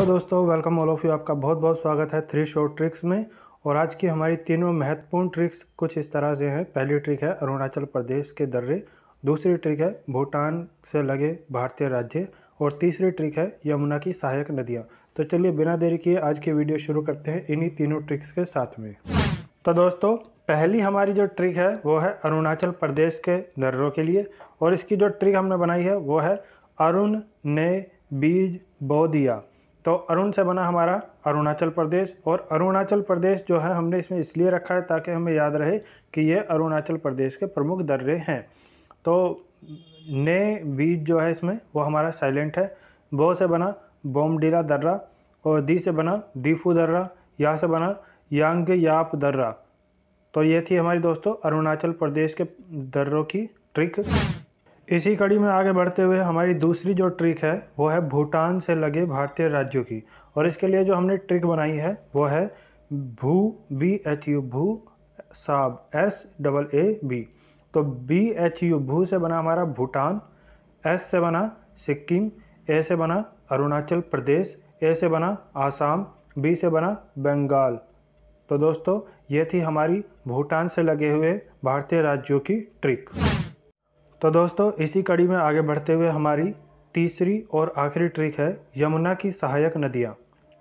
hello दोस्तों welcome all of you आपका बहुत बहुत स्वागत है थ्री शॉर्ट ट्रिक्स में और आज की हमारी तीनों महत्वपूर्ण ट्रिक्स कुछ इस तरह से हैं पहली ट्रिक है अरुणाचल प्रदेश के दर्रे दूसरी ट्रिक है भूटान से लगे भारतीय राज्य और तीसरी ट्रिक है यमुना की सहायक नदियाँ तो चलिए बिना देरी किए आज की वीडियो शुरू करते हैं इन्हीं तीनों ट्रिक्स के साथ में तो दोस्तों पहली हमारी जो ट्रिक है वो है अरुणाचल प्रदेश के दर्रों के लिए और इसकी जो ट्रिक हमने बनाई है वो है अरुण ने बीज बो दिया तो अरुण से बना हमारा अरुणाचल प्रदेश और अरुणाचल प्रदेश जो है हमने इसमें इसलिए रखा है ताकि हमें याद रहे कि ये अरुणाचल प्रदेश के प्रमुख दर्रे हैं तो ने बीज जो है इसमें वो हमारा साइलेंट है बो से बना बोमडीला दर्रा और दी से बना दीफू दर्रा या से बना यांग याप दर्रा तो ये थी हमारी दोस्तों अरुणाचल प्रदेश के दर्रों की ट्रिक इसी कड़ी में आगे बढ़ते हुए हमारी दूसरी जो ट्रिक है वो है भूटान से लगे भारतीय राज्यों की और इसके लिए जो हमने ट्रिक बनाई है वो है भू बी एच यू भू साब एस डबल ए बी तो बी एच यू भू से बना हमारा भूटान एस से बना सिक्किम ए से बना अरुणाचल प्रदेश ए से बना आसाम बी से बना बंगाल तो दोस्तों ये थी हमारी भूटान से लगे हुए भारतीय राज्यों की ट्रिक तो दोस्तों इसी कड़ी में आगे बढ़ते हुए हमारी तीसरी और आखिरी ट्रिक है यमुना की सहायक नदियाँ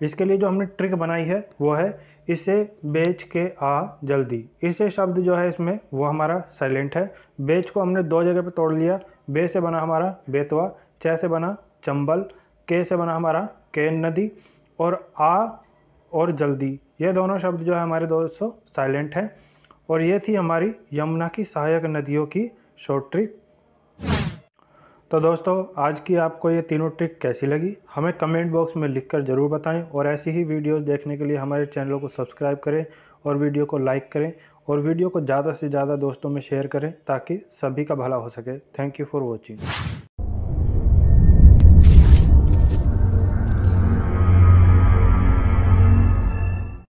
इसके लिए जो हमने ट्रिक बनाई है वो है इसे बेच के आ जल्दी इसे शब्द जो है इसमें वो हमारा साइलेंट है बेच को हमने दो जगह पे तोड़ लिया बे से बना हमारा बेतवा च से बना चंबल के से बना हमारा केन नदी और आ और जल्दी ये दोनों शब्द जो है हमारे दोस्तों साइलेंट हैं और ये थी हमारी यमुना की सहायक नदियों की शॉर्ट ट्रिक तो दोस्तों आज की आपको ये तीनों ट्रिक कैसी लगी हमें कमेंट बॉक्स में लिखकर ज़रूर बताएं और ऐसी ही वीडियोस देखने के लिए हमारे चैनल को सब्सक्राइब करें और वीडियो को लाइक करें और वीडियो को ज़्यादा से ज़्यादा दोस्तों में शेयर करें ताकि सभी का भला हो सके थैंक यू फॉर वॉचिंग